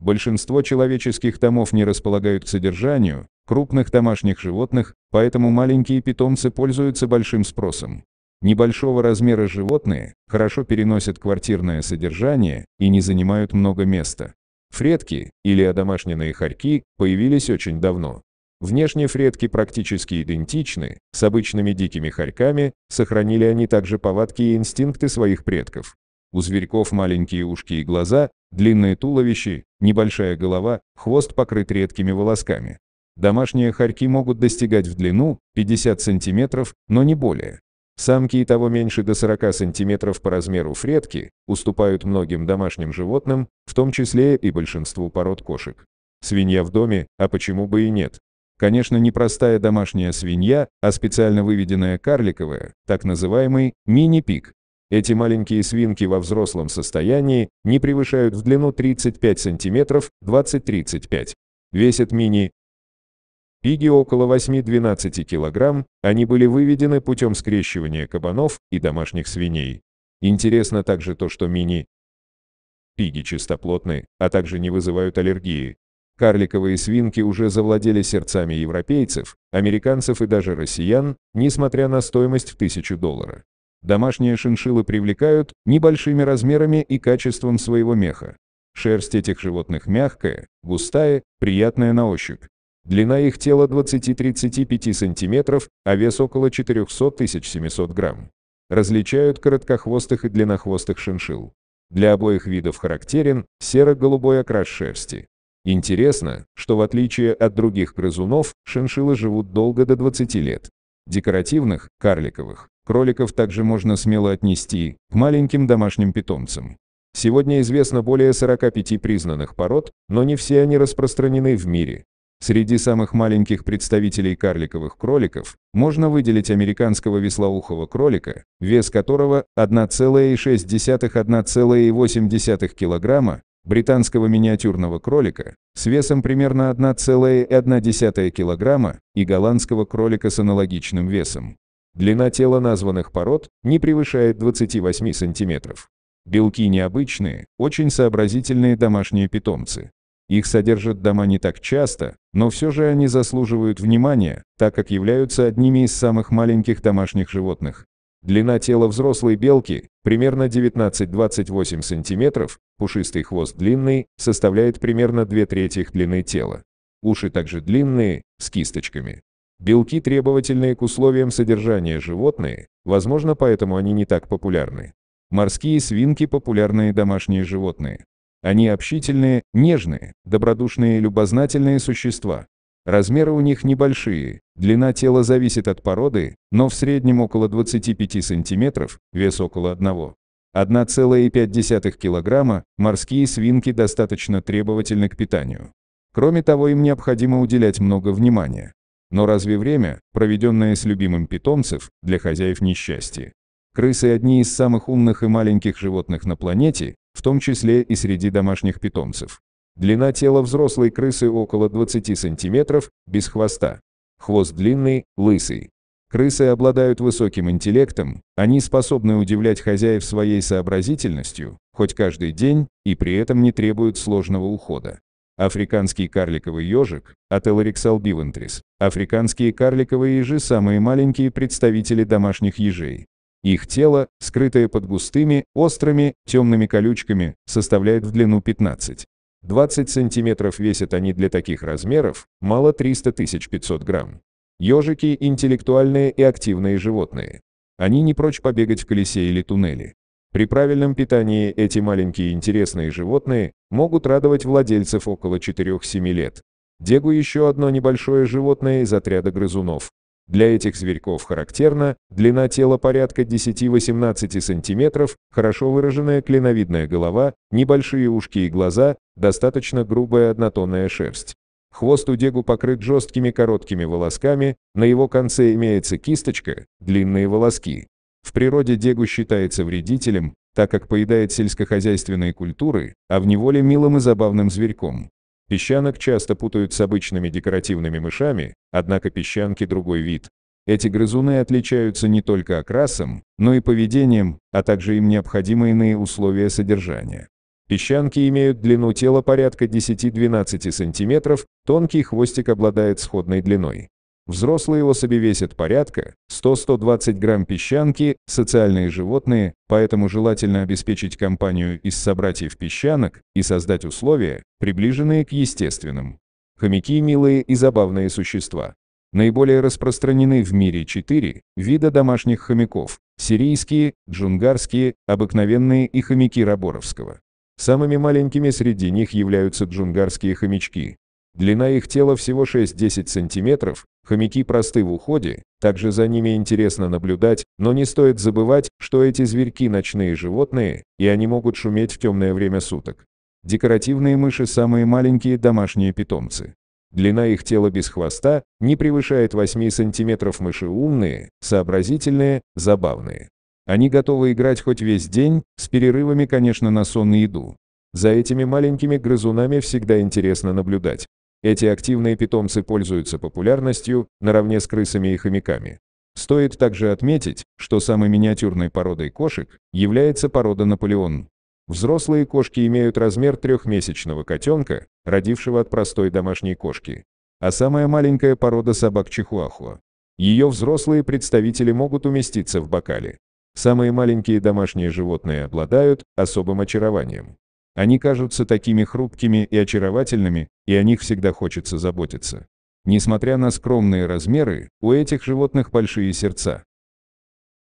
Большинство человеческих томов не располагают к содержанию крупных домашних животных, поэтому маленькие питомцы пользуются большим спросом. Небольшого размера животные хорошо переносят квартирное содержание и не занимают много места. Фредки, или одомашненные хорьки, появились очень давно. Внешне фредки практически идентичны с обычными дикими хорьками, сохранили они также повадки и инстинкты своих предков. У зверьков маленькие ушки и глаза, Длинные туловища, небольшая голова, хвост покрыт редкими волосками. Домашние хорьки могут достигать в длину 50 см, но не более. Самки и того меньше до 40 см по размеру фредки уступают многим домашним животным, в том числе и большинству пород кошек. Свинья в доме, а почему бы и нет? Конечно, не простая домашняя свинья, а специально выведенная карликовая, так называемый мини-пик, эти маленькие свинки во взрослом состоянии не превышают в длину 35 см 20-35. Весят мини Пиги около 8-12 кг, они были выведены путем скрещивания кабанов и домашних свиней. Интересно также то, что мини Пиги чистоплотны, а также не вызывают аллергии. Карликовые свинки уже завладели сердцами европейцев, американцев и даже россиян, несмотря на стоимость в 1000 долларов. Домашние шиншиллы привлекают небольшими размерами и качеством своего меха. Шерсть этих животных мягкая, густая, приятная на ощупь. Длина их тела 20-35 см, а вес около 400-700 грамм. Различают короткохвостых и длиннохвостых шиншилл. Для обоих видов характерен серо-голубой окрас шерсти. Интересно, что в отличие от других грызунов, шиншиллы живут долго до 20 лет декоративных, карликовых. Кроликов также можно смело отнести к маленьким домашним питомцам. Сегодня известно более 45 признанных пород, но не все они распространены в мире. Среди самых маленьких представителей карликовых кроликов можно выделить американского веслоухого кролика, вес которого 1,6-1,8 кг, британского миниатюрного кролика с весом примерно 1,1 кг и голландского кролика с аналогичным весом. Длина тела названных пород не превышает 28 см. Белки необычные, очень сообразительные домашние питомцы. Их содержат дома не так часто, но все же они заслуживают внимания, так как являются одними из самых маленьких домашних животных, Длина тела взрослой белки примерно 19-28 см, пушистый хвост длинный, составляет примерно 2 трети длины тела. Уши также длинные, с кисточками. Белки требовательные к условиям содержания животные, возможно, поэтому они не так популярны. Морские свинки – популярные домашние животные. Они общительные, нежные, добродушные и любознательные существа, Размеры у них небольшие, длина тела зависит от породы, но в среднем около 25 сантиметров, вес около 1. 1,5 кг, морские свинки достаточно требовательны к питанию. Кроме того, им необходимо уделять много внимания. Но разве время, проведенное с любимым питомцев, для хозяев несчастье? Крысы одни из самых умных и маленьких животных на планете, в том числе и среди домашних питомцев. Длина тела взрослой крысы около 20 см, без хвоста. Хвост длинный, лысый. Крысы обладают высоким интеллектом, они способны удивлять хозяев своей сообразительностью, хоть каждый день, и при этом не требуют сложного ухода. Африканский карликовый ежик, Ателорикс албивентрис. Африканские карликовые ежи – самые маленькие представители домашних ежей. Их тело, скрытое под густыми, острыми, темными колючками, составляет в длину 15 20 сантиметров весят они для таких размеров, мало 300 500 грамм. Ежики – интеллектуальные и активные животные. Они не прочь побегать в колесе или туннеле. При правильном питании эти маленькие интересные животные могут радовать владельцев около 4-7 лет. Дегу еще одно небольшое животное из отряда грызунов. Для этих зверьков характерна длина тела порядка 10-18 см, хорошо выраженная клиновидная голова, небольшие ушки и глаза, достаточно грубая однотонная шерсть. Хвост у дегу покрыт жесткими короткими волосками, на его конце имеется кисточка, длинные волоски. В природе дегу считается вредителем, так как поедает сельскохозяйственные культуры, а в неволе милым и забавным зверьком. Песчанок часто путают с обычными декоративными мышами, однако песчанки другой вид. Эти грызуны отличаются не только окрасом, но и поведением, а также им необходимы иные условия содержания. Песчанки имеют длину тела порядка 10-12 см, тонкий хвостик обладает сходной длиной. Взрослые особи весят порядка 100-120 грамм песчанки, социальные животные, поэтому желательно обеспечить компанию из собратьев песчанок и создать условия, приближенные к естественным. Хомяки – милые и забавные существа. Наиболее распространены в мире четыре вида домашних хомяков – сирийские, джунгарские, обыкновенные и хомяки Роборовского. Самыми маленькими среди них являются джунгарские хомячки, Длина их тела всего 6-10 сантиметров, хомяки просты в уходе, также за ними интересно наблюдать, но не стоит забывать, что эти зверьки ночные животные, и они могут шуметь в темное время суток. Декоративные мыши – самые маленькие домашние питомцы. Длина их тела без хвоста не превышает 8 сантиметров, мыши умные, сообразительные, забавные. Они готовы играть хоть весь день, с перерывами, конечно, на сон и еду. За этими маленькими грызунами всегда интересно наблюдать. Эти активные питомцы пользуются популярностью наравне с крысами и хомяками. Стоит также отметить, что самой миниатюрной породой кошек является порода Наполеон. Взрослые кошки имеют размер трехмесячного котенка, родившего от простой домашней кошки. А самая маленькая порода собак Чихуахуа. Ее взрослые представители могут уместиться в бокале. Самые маленькие домашние животные обладают особым очарованием. Они кажутся такими хрупкими и очаровательными, и о них всегда хочется заботиться. Несмотря на скромные размеры, у этих животных большие сердца.